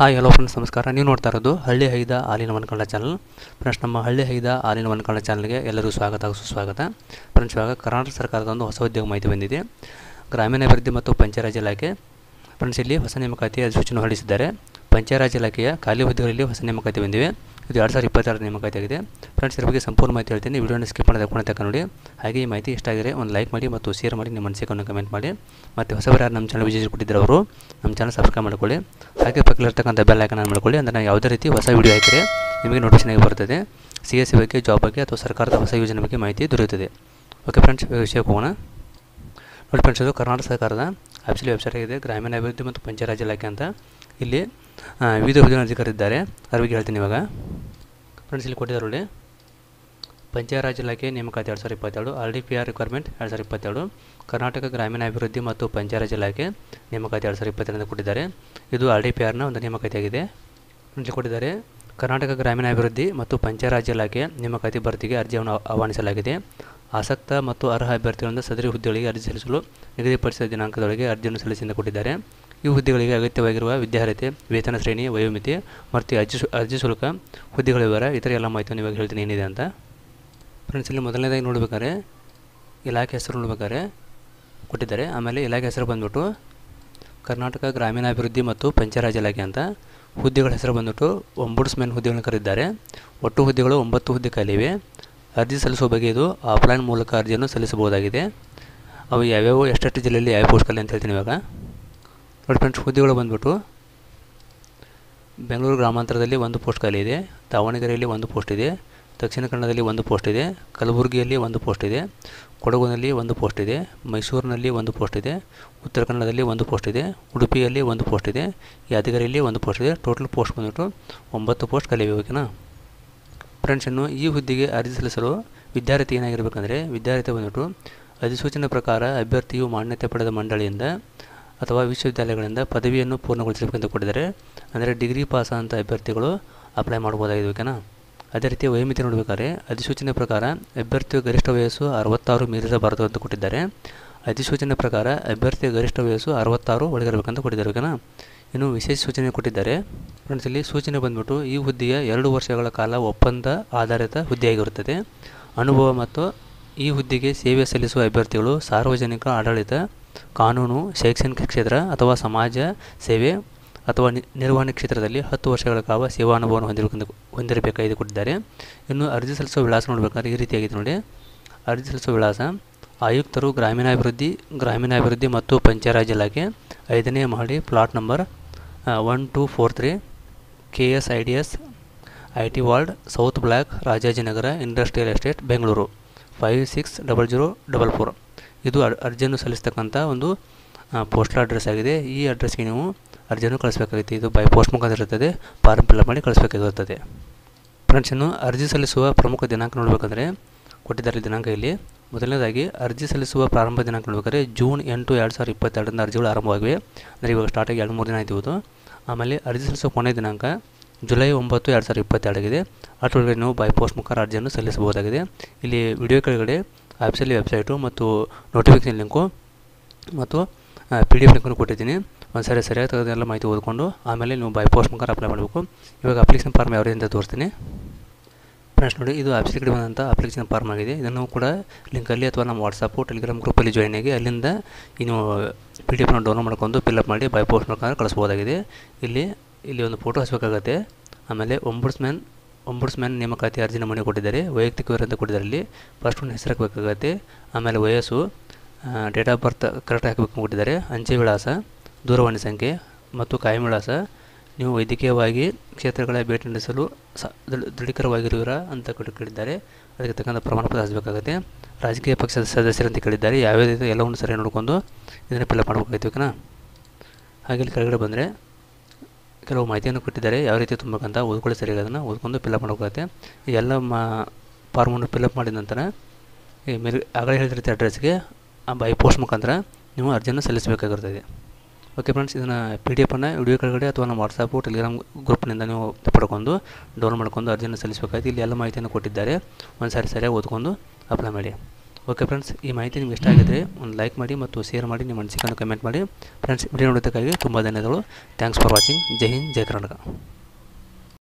hi hello friends ನಮಸ್ಕಾರ ನೀವು ನೋಡ್ತಾ ಇರೋದು ಹಳ್ಳಿ ಹೈದ ಹಾಲಿನ ಮನ್ಕಂಡ ಚಾನಲ್ ಫ್ರೆಂಡ್ಸ್ ನಮ್ಮ ಹಳ್ಳಿ ಹೈದ ಹಾಲಿನ ಮನ್ಕಂಡ ಚಾನಲ್ಗೆ ಎಲ್ಲರಿಗೂ ಸ್ವಾಗತ ಹಾಗೂ ಸುಸ್ವಾಗತ ಫ್ರೆಂಡ್ಸ್ ಇವಾಗ ಕರ್ನಾಟಕ ಸರ್ಕಾರದ ಒಂದು ಹೊಸ ಉದ್ಯೋಗ ಮಾಹಿತಿ ಬಂದಿದೆ ಗ್ರಾಮೀಣಾಭಿವೃದ್ಧಿ ಮತ್ತು ರಾಜ್ ಇಲಾಖೆ ಫ್ರೆಂಡ್ಸ್ ಇಲ್ಲಿ ಹೊಸ ನೇಮಕಾತಿ ಅಧಿಸೂಚನೆ ಹೊರಡಿಸಿದ್ದಾರೆ ರಾಜ್ ಇಲಾಖೆಯ ಖಾಲಿ ಹುದ್ದೆಗಳಲ್ಲಿ ಹೊಸ ನೇಮಕಾತಿ ಬಂದಿವೆ ಇದು ಎರಡು ಸಾವಿರದ ಇಪ್ಪತ್ತಾರ ನೇಮಕಾತಿ ಆಗಿದೆ ಫ್ರೆಂಡ್ಸ್ ಇದ್ರ ಬಗ್ಗೆ ಸಂಪೂರ್ಣ ಮಾಹಿತಿ ಹೇಳ್ತೀನಿ ವಿಡಿಯೋನ ಸ್ಕಿಪ್ ಮಾಡಿದ ಕೊನೆ ತಕ್ಕ ನೋಡಿ ಹಾಗೆ ಈ ಮಾಹಿತಿ ಇಷ್ಟ ಆಗಿದೆ ಒಂದು ಲೈಕ್ ಮಾಡಿ ಮತ್ತು ಶೇರ್ ಮಾಡಿ ನಿಮ್ಮ ಅನಿಸಿಕೆಯನ್ನು ಕಮೆಂಟ್ ಮಾಡಿ ಮತ್ತು ಹೊಸಬರು ಯಾರು ನಮ್ಮ ಚಾನಲ್ ವಿಜಯ ಕೊಟ್ಟಿದ್ದರು ಅವರು ನಮ್ಮ ಚಾನಲ್ ಸಬ್ಸ್ಕ್ರೈಬ್ ಮಾಡಿಕೊಳ್ಳಿ ಹಾಗೆ ಪಕ್ಕದಲ್ಲಿರ್ತಕ್ಕಂಥ ಬೆಲ್ ಐಕನ್ ಮಾಡಿಕೊಳ್ಳಿ ಅಂದರೆ ನಾವು ಯಾವುದೇ ರೀತಿ ಹೊಸ ವಿಡಿಯೋ ಹಾಕಿದರೆ ನಿಮಗೆ ನೋಟಿಫಿಕೇಶನ್ ಬರ್ತದೆ ಸಿ ಎಸ್ ಸಿ ಬಗ್ಗೆ ಜಾಬ್ ಬಗ್ಗೆ ಅಥವಾ ಸರ್ಕಾರದ ಹೊಸ ಯೋಜನೆ ಬಗ್ಗೆ ಮಾಹಿತಿ ದೊರೆಯುತ್ತದೆ ಓಕೆ ಫ್ರೆಂಡ್ಸ್ ವಿಷಯಕ್ಕೆ ಹೋಗೋಣ ನೋಡಿ ಫ್ರೆಂಡ್ಸ್ ಇದು ಕರ್ನಾಟಕ ಸರ್ಕಾರದ ಆಫೀಸಿಯಲ್ ವೆಬ್ಸೈಟ್ ಆಗಿದೆ ಗ್ರಾಮೀಣ ಅಭಿವೃದ್ಧಿ ಮತ್ತು ಪಂಚಾಯತ್ ಇಲಾಖೆ ಅಂತ ಇಲ್ಲಿ ವಿವಿಧ ಯೋಜನಾ ಅಧಿಕಾರಿದ್ದಾರೆ ಅದ್ರ ಬಗ್ಗೆ ಹೇಳ್ತೀನಿ ಇವಾಗ ಫ್ರೆಂಡ್ಸ್ ಇಲ್ಲಿ ಕೊಟ್ಟಿದ್ದಾರೆ ನೋಡಿ ಪಂಚಾಯತ್ ಇಲಾಖೆ ನೇಮಕಾತಿ ಎರಡು ಸಾವಿರ ಇಪ್ಪತ್ತೆರಡು R D P R recruitment ಎರಡು ಸಾವಿರ ಇಪ್ಪತ್ತೆರಡು ಕರ್ನಾಟಕ ಗ್ರಾಮೀಣ ಅಭಿವೃದ್ಧಿ ಮತ್ತು ಪಂಚಾಯತ್ ಇಲಾಖೆ ನೇಮಕಾತಿ ಎರಡು ಸಾವಿರ ಇಪ್ಪತ್ತೆರಡರಿಂದ ಕೊಟ್ಟಿದ್ದಾರೆ ಇದು ಆರ್ ಡಿ ಪಿ ಆರ್ನ ಒಂದು ನೇಮಕಾತಿಯಾಗಿದೆ ಫ್ರೆಂಡ್ಸ್ ಕೊಟ್ಟಿದ್ದಾರೆ ಕರ್ನಾಟಕ ಗ್ರಾಮೀಣ ಅಭಿವೃದ್ಧಿ ಮತ್ತು ಪಂಚಾಯತ್ ಇಲಾಖೆ ನೇಮಕಾತಿ ಭರ್ತಿಗೆ ಅರ್ಜಿಯನ್ನು ಆಹ್ವಾನಿಸಲಾಗಿದೆ ಆಸಕ್ತ ಮತ್ತು ಅರ್ಹ ಅಭ್ಯರ್ಥಿಗಳಿಂದ ಸದರಿ ಹುದ್ದೆಗಳಿಗೆ ಅರ್ಜಿ ಸಲ್ಲಿಸಲು ನಿಗದಿಪಡಿಸಿದ ದಿನಾಂಕದೊಳಗೆ ಅರ್ಜಿಯನ್ನು ಸಲ್ಲಿಸಿಂದ ಕೊಟ್ಟಿದ್ದಾರೆ ಈ ಹುದ್ದೆಗಳಿಗೆ ಅಗತ್ಯವಾಗಿರುವ ವಿದ್ಯಾರ್ಹತೆ ವೇತನ ಶ್ರೇಣಿ ವಯೋಮಿತಿ ಮತ್ತು ಅರ್ಜಿ ಅರ್ಜಿ ಶುಲ್ಕ ಹುದ್ದೆಗಳ ವಿವರ ಇತರೆ ಎಲ್ಲ ಮಾಹಿತಿಯನ್ನು ಇವಾಗ ಹೇಳ್ತೀನಿ ಏನಿದೆ ಅಂತ ಫ್ರೆಂಡ್ಸ್ ಇಲ್ಲಿ ಮೊದಲನೇದಾಗಿ ನೋಡ್ಬೇಕಾದ್ರೆ ಇಲಾಖೆ ಹೆಸರು ನೋಡ್ಬೇಕಾದ್ರೆ ಕೊಟ್ಟಿದ್ದಾರೆ ಆಮೇಲೆ ಇಲಾಖೆ ಹೆಸರು ಬಂದ್ಬಿಟ್ಟು ಕರ್ನಾಟಕ ಗ್ರಾಮೀಣಾಭಿವೃದ್ಧಿ ಮತ್ತು ಪಂಚಾಯರಾಜ್ ಇಲಾಖೆ ಅಂತ ಹುದ್ದೆಗಳ ಹೆಸರು ಬಂದ್ಬಿಟ್ಟು ಒಂಬುಡ್ಸ್ಮೆನ್ ಹುದ್ದೆಗಳನ್ನು ಕರೆದಿದ್ದಾರೆ ಒಟ್ಟು ಹುದ್ದೆಗಳು ಒಂಬತ್ತು ಹುದ್ದೆ ಕಾಲಿವೆ ಅರ್ಜಿ ಸಲ್ಲಿಸುವ ಬಗ್ಗೆ ಇದು ಆಫ್ಲೈನ್ ಮೂಲಕ ಅರ್ಜಿಯನ್ನು ಸಲ್ಲಿಸಬಹುದಾಗಿದೆ ಅವು ಯಾವ್ಯಾವ ಎಷ್ಟೆಷ್ಟು ಜಿಲ್ಲೆಯಲ್ಲಿ ಯಾವ ಪೋಸ್ಟ್ಗಳಲ್ಲಿ ಅಂತ ಹೇಳ್ತೀನಿ ಇವಾಗ ನೋಡಿ ಫ್ರೆಂಡ್ಸ್ ಹುದ್ದೆಗಳು ಬಂದ್ಬಿಟ್ಟು ಬೆಂಗಳೂರು ಗ್ರಾಮಾಂತರದಲ್ಲಿ ಒಂದು ಪೋಸ್ಟ್ ಇದೆ ದಾವಣಗೆರೆಯಲ್ಲಿ ಒಂದು ಪೋಸ್ಟ್ ಇದೆ ದಕ್ಷಿಣ ಕನ್ನಡದಲ್ಲಿ ಒಂದು ಪೋಸ್ಟ್ ಇದೆ ಕಲಬುರಗಿಯಲ್ಲಿ ಒಂದು ಪೋಸ್ಟ್ ಇದೆ ಕೊಡಗುನಲ್ಲಿ ಒಂದು ಪೋಸ್ಟ್ ಇದೆ ಮೈಸೂರಿನಲ್ಲಿ ಒಂದು ಪೋಸ್ಟ್ ಇದೆ ಉತ್ತರ ಕನ್ನಡದಲ್ಲಿ ಒಂದು ಪೋಸ್ಟ್ ಇದೆ ಉಡುಪಿಯಲ್ಲಿ ಒಂದು ಪೋಸ್ಟ್ ಇದೆ ಯಾದಗಿರಿಯಲ್ಲಿ ಒಂದು ಪೋಸ್ಟ್ ಇದೆ ಟೋಟಲ್ ಪೋಸ್ಟ್ ಬಂದ್ಬಿಟ್ಟು ಒಂಬತ್ತು ಪೋಸ್ಟ್ ಖಾಲಿ ಓಕೆನಾ ಫ್ರೆಂಡ್ಸನ್ನು ಈ ಹುದ್ದೆಗೆ ಅರ್ಜಿ ಸಲ್ಲಿಸಲು ವಿದ್ಯಾರ್ಥಿ ಏನಾಗಿರಬೇಕಂದರೆ ವಿದ್ಯಾರ್ಥಿ ಬಂದ್ಬಿಟ್ಟು ಅಧಿಸೂಚನೆ ಪ್ರಕಾರ ಅಭ್ಯರ್ಥಿಯು ಮಾನ್ಯತೆ ಪಡೆದ ಮಂಡಳಿಯಿಂದ ಅಥವಾ ವಿಶ್ವವಿದ್ಯಾಲಯಗಳಿಂದ ಪದವಿಯನ್ನು ಪೂರ್ಣಗೊಳಿಸಬೇಕಂತ ಕೊಟ್ಟಿದ್ದಾರೆ ಅಂದರೆ ಡಿಗ್ರಿ ಪಾಸ್ ಆದಂಥ ಅಭ್ಯರ್ಥಿಗಳು ಅಪ್ಲೈ ಮಾಡ್ಬೋದಾಗಿದೆ ಓಕೆನಾ ಅದೇ ರೀತಿ ವಯಮಿತಿ ನೋಡಬೇಕಾದ್ರೆ ಅಧಿಸೂಚನೆ ಪ್ರಕಾರ ಅಭ್ಯರ್ಥಿಯ ಗರಿಷ್ಠ ವಯಸ್ಸು ಅರವತ್ತಾರು ಮೀರಿಸಬಾರದು ಅಂತ ಕೊಟ್ಟಿದ್ದಾರೆ ಅಧಿಸೂಚನೆ ಪ್ರಕಾರ ಅಭ್ಯರ್ಥಿಯ ಗರಿಷ್ಠ ವಯಸ್ಸು ಅರವತ್ತಾರು ಒಳಗಿರಬೇಕಂತ ಕೊಟ್ಟಿದ್ದಾರೆ ಓಕೆನಾ ಇನ್ನು ವಿಶೇಷ ಸೂಚನೆ ಕೊಟ್ಟಿದ್ದಾರೆ ಫ್ರೆಂಡ್ಸ್ ಇಲ್ಲಿ ಸೂಚನೆ ಬಂದ್ಬಿಟ್ಟು ಈ ಹುದ್ದೆಯ ಎರಡು ವರ್ಷಗಳ ಕಾಲ ಒಪ್ಪಂದ ಆಧಾರಿತ ಹುದ್ದೆಯಾಗಿರುತ್ತದೆ ಅನುಭವ ಮತ್ತು ಈ ಹುದ್ದೆಗೆ ಸೇವೆ ಸಲ್ಲಿಸುವ ಅಭ್ಯರ್ಥಿಗಳು ಸಾರ್ವಜನಿಕ ಆಡಳಿತ ಕಾನೂನು ಶೈಕ್ಷಣಿಕ ಕ್ಷೇತ್ರ ಅಥವಾ ಸಮಾಜ ಸೇವೆ ಅಥವಾ ನಿರ್ವಹಣೆ ಕ್ಷೇತ್ರದಲ್ಲಿ ಹತ್ತು ವರ್ಷಗಳ ಕಾಲ ಸೇವಾ ಅನುಭವವನ್ನು ಹೊಂದಿರಬೇಕು ಹೊಂದಿರಬೇಕಾಗಿದೆ ಕೊಟ್ಟಿದ್ದಾರೆ ಇನ್ನು ಅರ್ಜಿ ಸಲ್ಲಿಸುವ ವಿಳಾಸ ನೋಡಬೇಕಾದ್ರೆ ಈ ರೀತಿಯಾಗಿದೆ ನೋಡಿ ಅರ್ಜಿ ಸಲ್ಲಿಸುವ ವಿಳಾಸ ಆಯುಕ್ತರು ಗ್ರಾಮೀಣಾಭಿವೃದ್ಧಿ ಗ್ರಾಮೀಣಾಭಿವೃದ್ಧಿ ಮತ್ತು ಪಂಚಾಯರಾಜ್ ಇಲಾಖೆ ಐದನೇ ಮಹಡಿ plot number one two four three K S I D S I T ward south block Rajajinagar industrial estate Bengaluru five six double zero double four ಇದು ಅರ್ಜಿಯನ್ನು ಸಲ್ಲಿಸ್ತಕ್ಕಂಥ ಒಂದು ಪೋಸ್ಟಲ್ ಅಡ್ರೆಸ್ ಆಗಿದೆ ಈ ಅಡ್ರೆಸ್ಗೆ ನೀವು ಅರ್ಜಿಯನ್ನು ಕಳಿಸ್ಬೇಕಾಗಿತ್ತು ಇದು ಬೈ ಪೋಸ್ಟ್ ಮುಖಾಂತರ ಇರ್ತದೆ ಫಾರ್ಮ್ ಫಿಲ್ಅಪ್ ಮಾಡಿ ಕಳಿಸ್ಬೇಕಾಗಿರುತ್ತದೆ ಫ್ರೆಂಡ್ಸ್ ಇನ್ನು ಅರ್ಜಿ ಸಲ್ಲಿಸುವ ಪ್ರಮುಖ ದಿನಾಂಕ ನೋಡಬೇಕಂದ್ರೆ ಕೊಟ್ಟಿದ್ದಾರೆ ದಿನಾಂಕ ಇಲ್ಲಿ ಮೊದಲನೇದಾಗಿ ಅರ್ಜಿ ಸಲ್ಲಿಸುವ ಪ್ರಾರಂಭ ದಿನಾಂಕ ನೋಡ್ಬೇಕಾದ್ರೆ ಜೂನ್ ಎಂಟು ಎರಡು ಸಾವಿರದ ಇಪ್ಪತ್ತೆರಡರಿಂದ ಅರ್ಜಿಗಳು ಆರಂಭವಾಗಿವೆ ಅಂದರೆ ಇವಾಗ ಸ್ಟಾರ್ಟಾಗಿ ಎರಡು ಮೂರು ದಿನ ಆಯ್ತು ಆಮೇಲೆ ಅರ್ಜಿ ಸಲ್ಲಿಸುವ ಕೊನೆಯ ದಿನಾಂಕ ಜುಲೈ ಒಂಬತ್ತು ಎರಡು ಸಾವಿರದ ಇಪ್ಪತ್ತೆರಡಾಗಿದೆ ಅಷ್ಟೊಳಗೆ ನೀವು ಬೈ ಪೋಸ್ಟ್ ಮುಖಾಂತರ ಅರ್ಜಿಯನ್ನು ಸಲ್ಲಿಸಬಹುದಾಗಿದೆ ಇಲ್ಲಿ ವಿಡಿಯೋ ಕೆಳಗಡೆ ಆಫೀಸಲ್ಲಿ ವೆಬ್ಸೈಟು ಮತ್ತು ನೋಟಿಫಿಕೇಷನ್ ಲಿಂಕು ಮತ್ತು ಪಿ ಡಿ ಎಫ್ ಲಿಂಕನ್ನು ಕೊಟ್ಟಿದ್ದೀನಿ ಒಂದು ಸರಿ ಸರಿಯಾಗಿ ತೆಗೆದೆಲ್ಲ ಮಾಹಿತಿ ಓದ್ಕೊಂಡು ಆಮೇಲೆ ನೀವು ಬೈ ಪೋಸ್ಟ್ ಮುಖಾಂತರ ಅಪ್ಲೈ ಮಾಡಬೇಕು ಇವಾಗ ಅಪ್ಲಿಕೇಶನ್ ಫಾರ್ಮ್ ಯಾವ ಅಂತ ತೋರಿಸ್ತೀನಿ ಫ್ರೆಂಡ್ಸ್ ನೋಡಿ ಇದು ಆಫೀಸ್ ಕಡೆ ಬಂದಂಥ ಅಪ್ಲಿಕೇಶನ್ ಫಾರ್ಮ್ ಆಗಿದೆ ಇದನ್ನು ಕೂಡ ಲಿಂಕಲ್ಲಿ ಅಥವಾ ನಮ್ಮ ವಾಟ್ಸಪ್ಪು ಟೆಲಿಗ್ರಾಮ್ ಗ್ರೂಪಲ್ಲಿ ಜಾಯ್ನ್ ಆಗಿ ಅಲ್ಲಿಂದ ಇನ್ನು ಪಿ ಡಿ ಎಫ್ನ ಡೌನ್ಲೋಡ್ ಮಾಡ್ಕೊಂಡು ಫಿಲ್ಅಪ್ ಮಾಡಿ ಬೈ ಪೋಸ್ಟ್ ಮುಖಾಂತರ ಕಳಿಸ್ಬೋದಾಗಿದೆ ಇಲ್ಲಿ ಇಲ್ಲಿ ಒಂದು ಫೋಟೋ ಹಚ್ಚಬೇಕಾಗತ್ತೆ ಆಮೇಲೆ ಒಂಬುಡ್ಸ್ಮ್ಯಾನ್ ಒಂಬುಡ್ಸ್ಮ್ಯಾನ್ ನೇಮಕಾತಿ ಅರ್ಜಿ ನಮೂನೆ ಕೊಟ್ಟಿದ್ದಾರೆ ವೈಯಕ್ತಿಕ ವಿವರ ಅಂತ ಕೊಟ್ಟಿದ್ದಾರೆ ಇಲ್ಲಿ ಫಸ್ಟ್ ಒಂದು ಹೆಸರು ಹಾಕಬೇಕಾಗತ್ತೆ ಆಮೇಲೆ ವಯಸ್ಸು ಡೇಟ್ ಆಫ್ ಬರ್ತ್ ಕರೆಕ್ಟ್ ಹಾಕಬೇಕು ಕೊಟ್ಟಿದ್ದಾರೆ ಅಂಚೆ ವಿಳಾಸ ದೂರವಾಣಿ ಸಂಖ್ಯೆ ಮತ್ತು ಕಾಯಿ ವಿಳಾಸ ನೀವು ವೈದ್ಯಕೀಯವಾಗಿ ಕ್ಷೇತ್ರಗಳ ಭೇಟಿ ನಡೆಸಲು ದೃಢೀಕರವಾಗಿರುವಿರ ಅಂತ ಕೇಳಿದ್ದಾರೆ ಅದಕ್ಕೆ ತಕ್ಕಂಥ ಪ್ರಮಾಣಪತ್ರ ಪತ್ರ ರಾಜಕೀಯ ಪಕ್ಷದ ಸದಸ್ಯರು ಅಂತ ಕೇಳಿದ್ದಾರೆ ಯಾವ್ಯಾವ ಎಲ್ಲವನ್ನು ಸರಿ ನೋಡಿಕೊಂಡು ಇದನ್ನು ಫಿಲಪ್ ಮಾಡಬೇಕಾಯ್ತು ಓಕೆನಾ ಹಾಗೆ ಇಲ್ಲಿ ಕೆಳಗಡೆ ಬಂದರೆ ಕೆಲವು ಮಾಹಿತಿಯನ್ನು ಕೊಟ್ಟಿದ್ದಾರೆ ಯಾವ ರೀತಿ ತುಂಬಬೇಕಂತ ಓದ್ಕೊಳ್ಳಿ ಸರಿ ಅದನ್ನು ಓದ್ಕೊಂಡು ಫಿಲಪ್ ಮಾಡಬೇಕಾಗುತ್ತೆ ಎಲ್ಲ ಮಾ ಫಾರ್ಮನ್ನು ಫಿಲ್ಅಪ್ ಮಾಡಿದ ನಂತರ ಈ ಮೇಲೆ ಆಗಲೇ ಹೇಳಿದ ರೀತಿ ಅಡ್ರೆಸ್ಗೆ ಬೈ ಪೋಸ್ಟ್ ಮುಖಾಂತರ ನೀವು ಅರ್ಜಿಯನ್ನು ಸಲ್ಲಿಸಬೇಕಾಗಿರ್ತದೆ ಓಕೆ ಫ್ರೆಂಡ್ಸ್ ಇದನ್ನು ಪಿ ಡಿ ಎಫನ್ನು ವಿಡಿಯೋ ಕೆಳಗಡೆ ಅಥವಾ ನಮ್ಮ ವಾಟ್ಸಪ್ಪು ಟೆಲಿಗ್ರಾಮ್ ಗ್ರೂಪ್ನಿಂದ ನೀವು ಪಡ್ಕೊಂಡು ಡೌನ್ ಮಾಡ್ಕೊಂಡು ಅರ್ಜಿಯನ್ನು ಸಲ್ಲಿಸಬೇಕಾಯ್ತು ಇಲ್ಲಿ ಎಲ್ಲ ಮಾಹಿತಿಯನ್ನು ಕೊಟ್ಟಿದ್ದಾರೆ ಒಂದು ಸಾರಿ ಸರಿಯಾಗಿ ಓದ್ಕೊಂಡು ಅಪ್ಲೈ ಮಾಡಿ ಓಕೆ ಫ್ರೆಂಡ್ಸ್ ಈ ಮಾಹಿತಿ ನಿಮ್ಗೆ ಇಷ್ಟ ಆಗಿದ್ರೆ ಒಂದು ಲೈಕ್ ಮಾಡಿ ಮತ್ತು ಶೇರ್ ಮಾಡಿ ನಿಮ್ಮ ಮನಸ್ಸಿಗೆ ಕಮೆಂಟ್ ಮಾಡಿ ಫ್ರೆಂಡ್ಸ್ ವಿಡಿಯೋ ನೋಡೋದಕ್ಕಾಗಿ ತುಂಬ ಧನ್ಯವಾದಗಳು ಥ್ಯಾಂಕ್ಸ್ ಫಾರ್ ವಾಚಿಂಗ್ ಜೈ ಹಿಂದ್ ಜೈ ಕರ್ನಾಟಕ